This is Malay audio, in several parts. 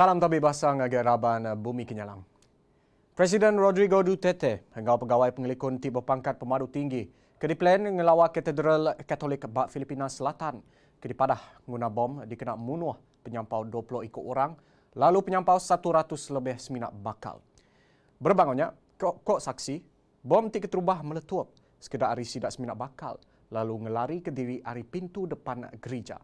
Salam tabi bahasa agak raban eh, bumi kenyalang. Presiden Rodrigo Duterte, hingga pegawai pengelikun tiba pangkat pemadu tinggi, kediplen ngelawa katedral Katolik Bak Filipina Selatan, kedipadah guna bom dikena munuh penyampau 20 ikut orang, lalu penyampau 100 lebih seminak bakal. Berbangunnya, kok, kok saksi, bom tiga terubah meletup, sekedar hari sidak seminak bakal, lalu ngelari ke diri hari pintu depan gereja.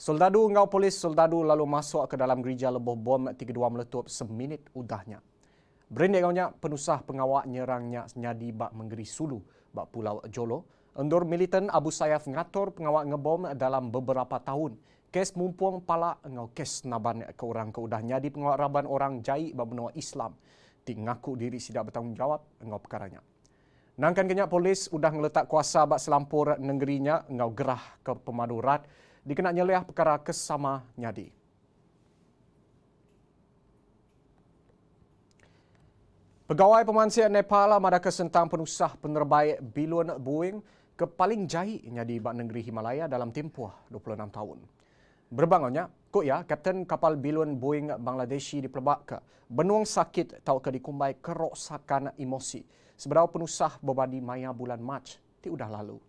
Soldadu ngau polis soldadu lalu masuk ke dalam gereja leboh bom 32 meletup seminit udahnya. Berinde gaunya penusah pengawak nyerangnya nyadi bak menggeri sulu bak pulau Jolo. Endur militan Abu Sayyaf ngatur pengawak ngebom dalam beberapa tahun. Kes mumpung pala ngau kes naban ke orang ke udah nyadi pengawak raban orang jai bak benua Islam. Ti ngaku diri sidak bertanggungjawab ngau perkara nya. Nangkan kenyak polis udah ngeletak kuasa bak selampur negerinya ngau gerah ke pemadurat dikenak nyeleah perkara kesama nyadi. Pegawai pemansia Nepal mada kesentang penusah penerbaik bilion Boeing ke paling jahi nyadi bak negeri Himalaya dalam tempoh 26 tahun. Berbangunnya, kok ya, Kapten Kapal Bilion Boeing Bangladeshi di ke benuang sakit tau ke dikumbai kerosakan emosi seberapa penusah berbadi maya bulan Mac ti udah lalu.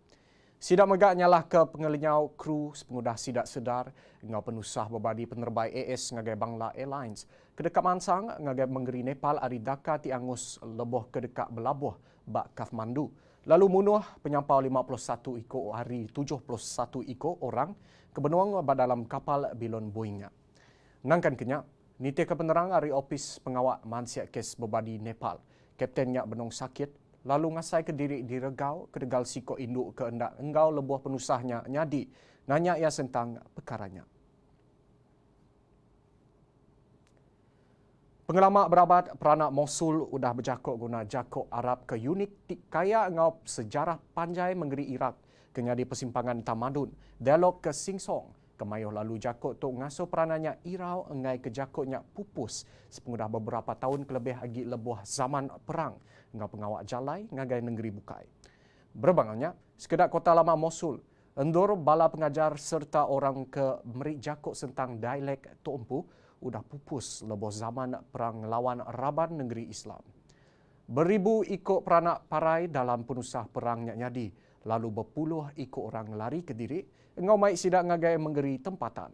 Sidak megak nyalah ke pengelinyau kru sepengudah sidak sedar dengan penusah berbadi penerbai AS ngagai Bangla Airlines. Kedekat Mansang ngagai menggeri Nepal ari Dhaka ti angus kedekat Belabuh bak Kathmandu. Lalu munuh penyampau 51 iko hari 71 iko orang ke benuang dalam kapal bilon Boeingnya Nangkan kenyak, nitih ke penerang ari opis pengawak mansiak kes berbadi Nepal. Kaptennya benung sakit, lalu ngasai ke diri di regau ke degal siko induk ke endak engau lebuah penusahnya nyadi nanya ia sentang perkaranya Pengelama berabad peranak Mosul sudah berjakok guna jakok Arab ke unik kaya engau sejarah panjai mengeri Irak kenyadi persimpangan tamadun dialog ke Sing Song Kemayuh lalu jakut tu ngasuh perananya irau engai ke jakutnya pupus sepengudah beberapa tahun kelebih lagi lebuah zaman perang dengan pengawak jalai ngagai negeri bukai. Berbangannya, sekedar kota lama Mosul, endur bala pengajar serta orang ke merik jakut tentang dialek tu empu udah pupus lebuah zaman perang lawan raban negeri Islam. Beribu ikut peranak parai dalam penusah perangnya nyadi, lalu berpuluh ikut orang lari ke diri, engau mai sidak ngagai mengeri tempatan.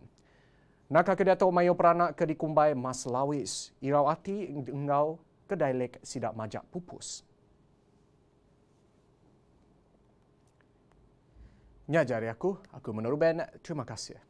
Naka kedato mayo peranak ke dikumbai mas lawis, irau ati engau ke dialek sidak majak pupus. Nyajari aku, aku menurut Ben, terima kasih.